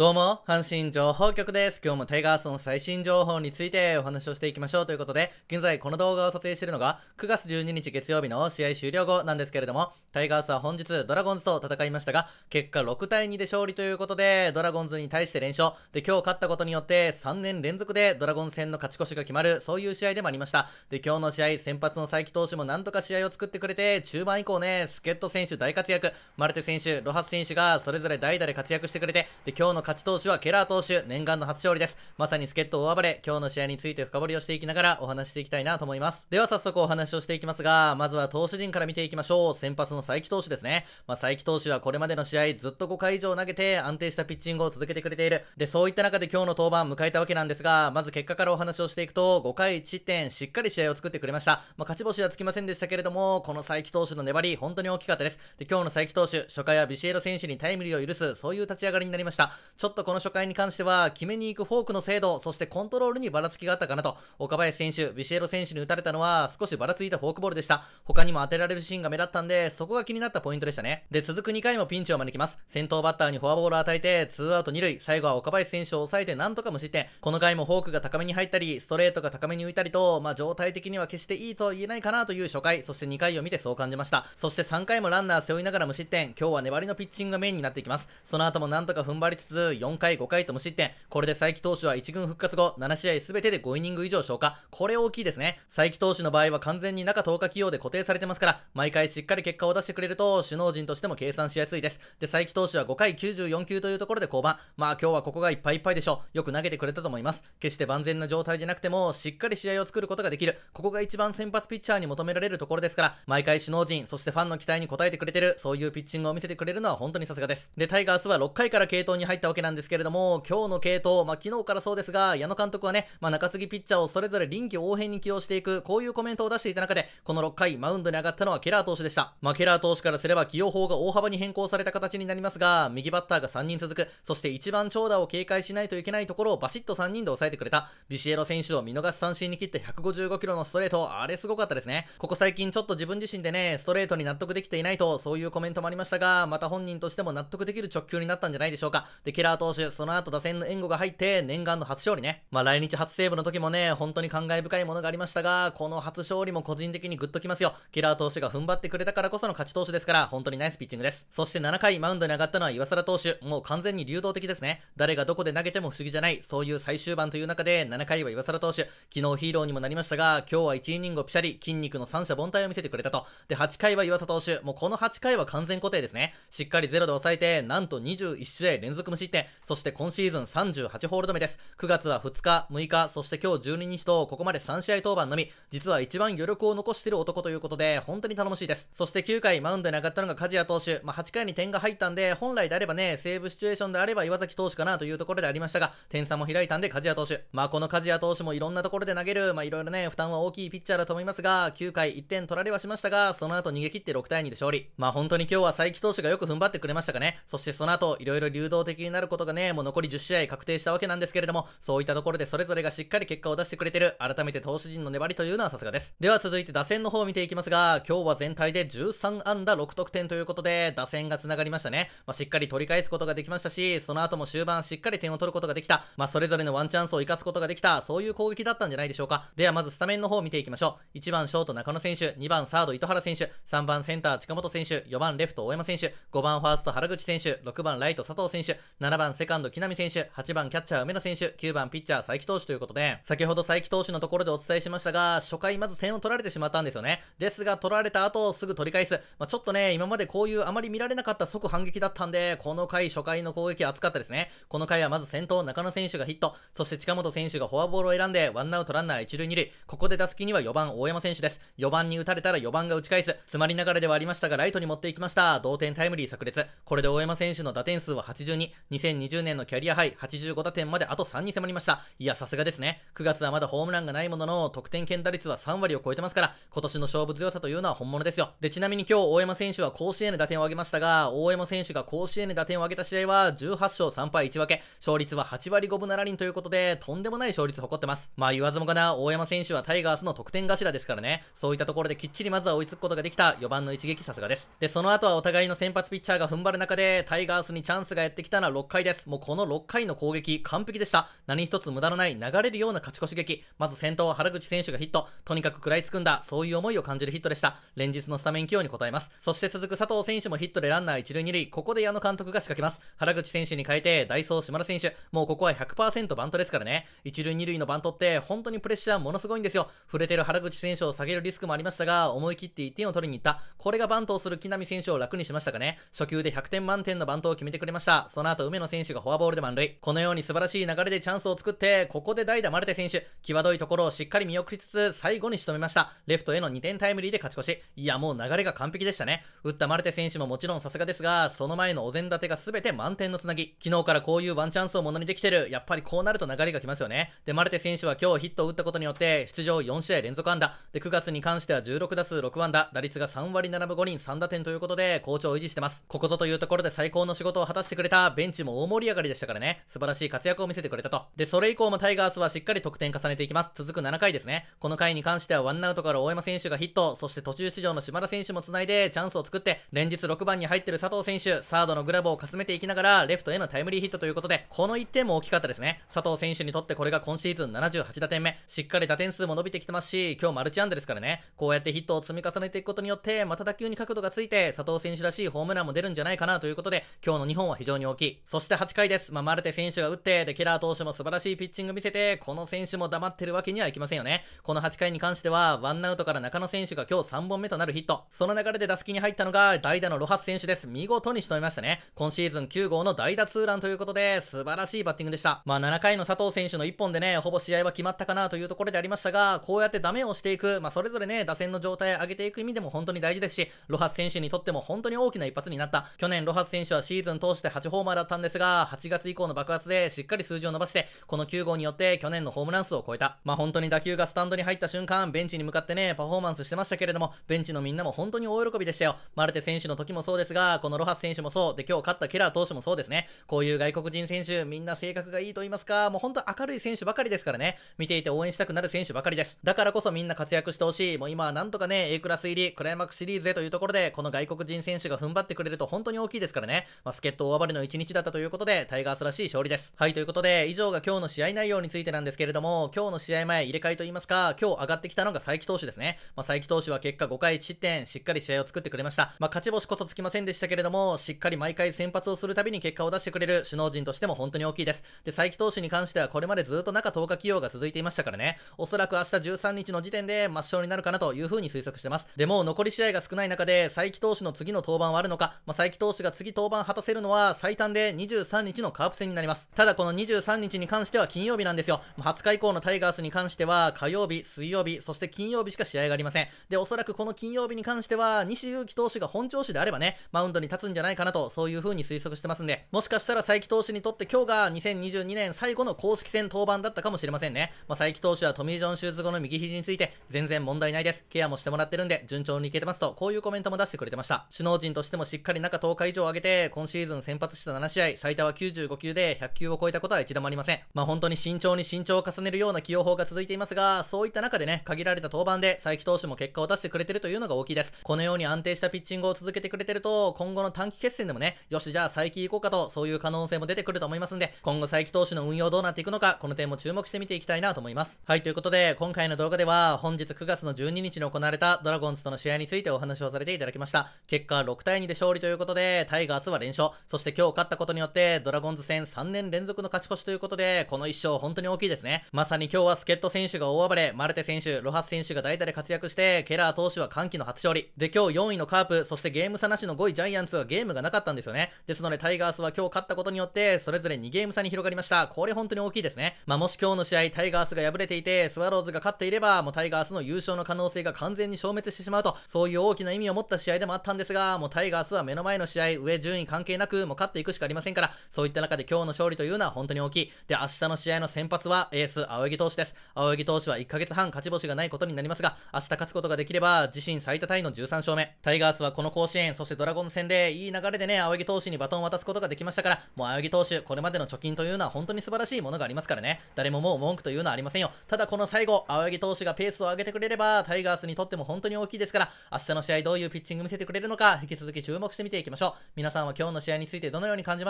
どうも、阪神情報局です。今日もタイガースの最新情報についてお話をしていきましょうということで、現在この動画を撮影しているのが9月12日月曜日の試合終了後なんですけれども、タイガースは本日ドラゴンズと戦いましたが、結果6対2で勝利ということで、ドラゴンズに対して連勝。で、今日勝ったことによって3年連続でドラゴンズ戦の勝ち越しが決まる、そういう試合でもありました。で、今日の試合、先発の佐伯投手もなんとか試合を作ってくれて、中盤以降ね、助っ人選手大活躍、マルテ選手、ロハス選手がそれぞれ代打で活躍してくれて、で、今日の勝ち投手はケラー投手、念願の初勝利です。まさに助っ人大暴れ、今日の試合について深掘りをしていきながらお話していきたいなと思います。では早速お話をしていきますが、まずは投手陣から見ていきましょう。先発の佐伯投手ですね。まあ、佐伯投手はこれまでの試合ずっと5回以上投げて安定したピッチングを続けてくれている。で、そういった中で今日の登板迎えたわけなんですが、まず結果からお話をしていくと、5回1失点、しっかり試合を作ってくれました。まあ、勝ち星はつきませんでしたけれども、この佐伯投手の粘り、本当に大きかったです。で、今日の佐伯投手、初回はビシエロ選手にタイムリーを許す、そういう立ち上がりになりました。ちょっとこの初回に関しては、決めに行くフォークの精度、そしてコントロールにばらつきがあったかなと、岡林選手、ビシエロ選手に打たれたのは、少しばらついたフォークボールでした。他にも当てられるシーンが目立ったんで、そこが気になったポイントでしたね。で、続く2回もピンチを招きます。先頭バッターにフォアボールを与えて、2アウト2塁、最後は岡林選手を抑えてなんとか無失点。この回もフォークが高めに入ったり、ストレートが高めに浮いたりと、まあ、状態的には決していいとは言えないかなという初回、そして2回を見てそう感じました。そして3回もランナー背負いながら無失点、今日は粘りのピッチングがメインになっていきます。その後もなんとか踏ん張りつつ、ず4回、5回と無失点。これで佐伯投手は1軍復活後、7試合全てで5イニング以上消化。これ大きいですね。佐伯投手の場合は完全に中10日起用で固定されてますから、毎回しっかり結果を出してくれると、首脳陣としても計算しやすいです。で、佐伯投手は5回94球というところで降板。まあ今日はここがいっぱいいっぱいでしょう。よく投げてくれたと思います。決して万全な状態じゃなくても、しっかり試合を作ることができる。ここが一番先発ピッチャーに求められるところですから、毎回首脳陣、そしてファンの期待に応えてくれてる、そういうピッチングを見せてくれるのは本当にさすがです。で、タイガースは6回から系統に入ったわけなんですけれども、今日の系統、まあ、昨日からそうですが、矢野監督はね、まあ、中継ぎピッチャーをそれぞれ臨機応変に起用していく、こういうコメントを出していた中で、この6回、マウンドに上がったのはケラー投手でした。まあ、ケラー投手からすれば起用法が大幅に変更された形になりますが、右バッターが3人続く、そして1番長打を警戒しないといけないところをバシッと3人で抑えてくれた、ビシエロ選手を見逃し三振に切って155キロのストレート、あれすごかったですね。ここ最近ちょっと自分自身でね、ストレートに納得できていないと、そういうコメントもありましたが、また本人としても納得できる直球になったんじゃないでしょうか。で、ケラー投手、その後打線の援護が入って、念願の初勝利ね。まあ来日初セーブの時もね、本当に感慨深いものがありましたが、この初勝利も個人的にグッときますよ。ケラー投手が踏ん張ってくれたからこその勝ち投手ですから、本当にナイスピッチングです。そして7回マウンドに上がったのは岩貞投手、もう完全に流動的ですね。誰がどこで投げても不思議じゃない、そういう最終盤という中で、7回は岩貞投手、昨日ヒーローにもなりましたが、今日は1イニングをピシャリ、筋肉の三者凡退を見せてくれたと。で、8回は岩沢投手、もうこの8回は完全固定ですね。しっかりゼロで抑えて、なんと21試合連続無失て、そして今シーズン38ホールド目です。9月は2日、6日、そして今日12日と、ここまで3試合登板のみ、実は一番余力を残している男ということで、本当に頼もしいです。そして9回マウンドに上がったのが梶谷投手。まあ、8回に点が入ったんで、本来であればね、セーブシチュエーションであれば岩崎投手かなというところでありましたが、点差も開いたんで梶谷投手。まあ、この梶谷投手もいろんなところで投げる、まあ、いろいろね、負担は大きいピッチャーだと思いますが、9回1点取られはしましたが、その後逃げ切って6対2で勝利。まあ、本当に今日は佐伯投手がよく踏ん張ってくれましたかね。そしてその後、いろいろ流動的になるることがね、もう残り10試合確定したわけなんですけれども、そういったところでそれぞれがしっかり結果を出してくれてる、改めて投手陣の粘りというのはさすがです。では続いて打線の方を見ていきますが、今日は全体で13安打6得点ということで、打線が繋がりましたね。まあ、しっかり取り返すことができましたし、その後も終盤しっかり点を取ることができた、まあ、それぞれのワンチャンスを生かすことができた、そういう攻撃だったんじゃないでしょうか。ではまずスタメンの方を見ていきましょう。1番ショート中野選手、2番サード糸原選手、3番センター近本選手、4番レフト大山選手、5番ファースト原口選手、6番ライト佐藤選手、7番セカンド木浪選手、8番キャッチャー梅野選手、9番ピッチャー佐伯投手ということで、先ほど佐伯投手のところでお伝えしましたが、初回まず点を取られてしまったんですよね。ですが、取られた後、すぐ取り返す。まあ、ちょっとね、今までこういうあまり見られなかった即反撃だったんで、この回初回の攻撃熱かったですね。この回はまず先頭中野選手がヒット、そして近本選手がフォアボールを選んで、ワンアウトランナー1塁2塁、ここで打席には4番大山選手です。4番に打たれたら4番が打ち返す。詰まりながらではありましたが、ライトに持っていきました。同点タイムリー炸裂。これで大山選手の打点数は82、2020年のキャリアハイ85打点まであと3に迫りました。いや、さすがですね。9月はまだホームランがないものの、得点圏打率は3割を超えてますから、今年の勝負強さというのは本物ですよ。で、ちなみに今日、大山選手は甲子園で打点を挙げましたが、大山選手が甲子園で打点を挙げた試合は、18勝3敗1分け、勝率は8割5分7厘ということで、とんでもない勝率を誇ってます。まあ言わずもがな、大山選手はタイガースの得点頭ですからね、そういったところできっちりまずは追いつくことができた4番の一撃さすがです。で、その後はお互いの先発ピッチャーが踏ん張る中で、タイガースにチャンスがやってきたのは回です。もうこの6回の攻撃、完璧でした。何一つ無駄のない流れるような勝ち越し劇。まず先頭は原口選手がヒット。とにかく食らいつくんだ。そういう思いを感じるヒットでした。連日のスタメン起用に応えます。そして続く佐藤選手もヒットでランナー1塁2塁。ここで矢野監督が仕掛けます。原口選手に変えて、ダイソー島田選手。もうここは100%バントですからね。1塁2塁のバントって、本当にプレッシャーものすごいんですよ。触れてる原口選手を下げるリスクもありましたが、思い切って1点を取りに行った。これがバントをする木浪選手を楽にしましたかね。初球で100点満点のバントを決めてくれました。その後、梅野選手がフォアボールで満塁。このように素晴らしい流れでチャンスを作って、ここで代打マルテ選手、際どいところをしっかり見送りつつ、最後に仕留めました。レフトへの2点タイムリーで勝ち越し。いや、もう流れが完璧でしたね。打ったマルテ選手ももちろんさすがですが、その前のお膳立てが全て満点のつなぎ。昨日からこういうワンチャンスをものにできてる。やっぱりこうなると流れが来ますよね。で、マルテ選手は今日ヒットを打ったことによって、出場4試合連続安打。で、9月に関しては16打数6安打。打率が3割7分5厘3打点ということで、好調を維持してます。ここぞというところで最高の仕事を果たしてくれたベンチチも大盛り上がりでしたからね、素晴らしい活躍を見せてくれたと。で、それ以降もタイガースはしっかり得点重ねていきます。続く7回ですね。この回に関してはワンアウトから大山選手がヒット、そして途中出場の島田選手も繋いでチャンスを作って、連日6番に入ってる佐藤選手、サードのグラブをかすめていきながら、レフトへのタイムリーヒットということで、この1点も大きかったですね。佐藤選手にとってこれが今シーズン78打点目。しっかり打点数も伸びてきてますし、今日マルチアンダですからね。こうやってヒットを積み重ねていくことによって、また打球に角度がついて、佐藤選手らしいホームランも出るんじゃないかなということで、今日の2本は非常に大きい。そして8回です。まあ、マルテ選手が打って、で、ケラー投手も素晴らしいピッチング見せて、この選手も黙ってるわけにはいきませんよね。この8回に関しては、ワンアウトから中野選手が今日3本目となるヒット。その流れで打席に入ったのが、代打のロハス選手です。見事に仕留めましたね。今シーズン9号の代打ツーランということで、素晴らしいバッティングでした。まあ、7回の佐藤選手の1本でね、ほぼ試合は決まったかなというところでありましたが、こうやってダメをしていく、まあ、それぞれね、打線の状態を上げていく意味でも本当に大事ですし、ロハス選手にとっても本当に大きな一発になった。去年ロハス選手はシーズン通して8ホーマーだったんですが、8月以降の爆発でしっかり数字を伸ばして、この9号によって去年のホームラン数を超えた。まあ、本当に打球がスタンドに入った瞬間、ベンチに向かってね、パフォーマンスしてましたけれども、ベンチのみんなも本当に大喜びでしたよ。マルテ選手の時もそうですが、このロハス選手もそう、で今日勝ったケラー投手もそうですね。こういう外国人選手、みんな性格がいいと言いますか、もう本当明るい選手ばかりですからね、見ていて応援したくなる選手ばかりです。だからこそみんな活躍してほしい。もう今はなんとかね、A クラス入り、クライマックスシリーズへというところで、この外国人選手が踏ん張ってくれると本当に大きいですからね。まあ、助っ人大暴れの1日だったということで、タイガースらしい勝利です。はい、ということで、以上が今日の試合内容についてなんですけれども、今日の試合前入れ替えといいますか、今日上がってきたのが佐伯投手ですね。まあ、佐伯投手は結果5回1失点、しっかり試合を作ってくれました。まあ、勝ち星こそつきませんでしたけれども、しっかり毎回先発をするたびに結果を出してくれる首脳陣としても本当に大きいです。で、佐伯投手に関してはこれまでずっと中10日起用が続いていましたからね、おそらく明日13日の時点で抹消になるかなという風に推測してます。で、も残り試合が少ない中で、佐伯投手の次の登板はあるのか、まあ、佐伯投手が次登板果たせるのは最短で23日のカープ戦になります。ただこの23日に関しては金曜日なんですよ。20日以降のタイガースに関しては火曜日、水曜日、そして金曜日しか試合がありません。で、おそらくこの金曜日に関しては西勇輝投手が本調子であればね、マウンドに立つんじゃないかなと、そういう風に推測してますんで、もしかしたら佐伯投手にとって今日が2022年最後の公式戦登板だったかもしれませんね。まあ、佐伯投手はトミー・ジョン手術後の右肘について全然問題ないです。ケアもしてもらってるんで順調にいけてますと、こういうコメントも出してくれてました。首脳陣としてもしっかり中10日以上上げて、今シーズン先発した7試合、回、最多は95球で100球を超えたことは一度もありません。まあ本当に慎重に慎重を重ねるような起用法が続いていますが、そういった中でね、限られた登板で佐伯投手も結果を出してくれてるというのが大きいです。このように安定したピッチングを続けてくれてると、今後の短期決戦でもね、よし、じゃあ佐伯行こうかと、そういう可能性も出てくると思いますんで、今後佐伯投手の運用どうなっていくのか、この点も注目して見ていきたいなと思います。はい、ということで、今回の動画では、本日9月の12日に行われたドラゴンズとの試合についてお話をされていただきました。結果6対2で勝利ということで、タイガースは連勝。そして今日勝ったことにによって、ドラゴンズ戦3年連続の勝ち越しということで、この1勝本当に大きいですね。まさに今日は助っ人選手が大暴れ、マルテ選手、ロハス選手が代打で活躍して、ケラー投手は歓喜の初勝利。で、今日4位のカープ、そしてゲーム差なしの5位ジャイアンツはゲームがなかったんですよね。ですので、タイガースは今日勝ったことによって、それぞれ2ゲーム差に広がりました。これ本当に大きいですね。まあ、もし今日の試合、タイガースが敗れていて、スワローズが勝っていれば、もうタイガースの優勝の可能性が完全に消滅してしまうと、そういう大きな意味を持った試合でもあったんですが、もうタイガースは目の前の試合、上順位関係なく、もう勝っていくしかありません。せんから、そういった中で今日の勝利というのは本当に大きい。で、明日の試合の先発はエース、青柳投手です。青柳投手は1ヶ月半勝ち星がないことになりますが、明日勝つことができれば、自身最多タイの13勝目。タイガースはこの甲子園、そしてドラゴン戦で、いい流れでね、青柳投手にバトンを渡すことができましたから、もう青柳投手、これまでの貯金というのは本当に素晴らしいものがありますからね。誰ももう文句というのはありませんよ。ただこの最後、青柳投手がペースを上げてくれれば、タイガースにとっても本当に大きいですから、明日の試合どういうピッチング見せてくれるのか、引き続き注目して見ていきましょう。皆さんは今日の試合についてどのように感じま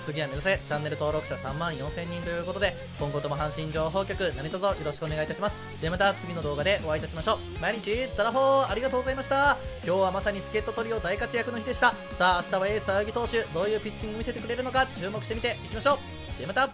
次は目指せチャンネル登録者3万4000人ということで今後とも阪神情報局何卒よろしくお願いいたしますでまた次の動画でお会いいたしましょう毎日ドラフォーありがとうございました今日はまさに助っ人トリオ大活躍の日でしたさあ明日はエース青木投手どういうピッチング見せてくれるのか注目してみていきましょうではまた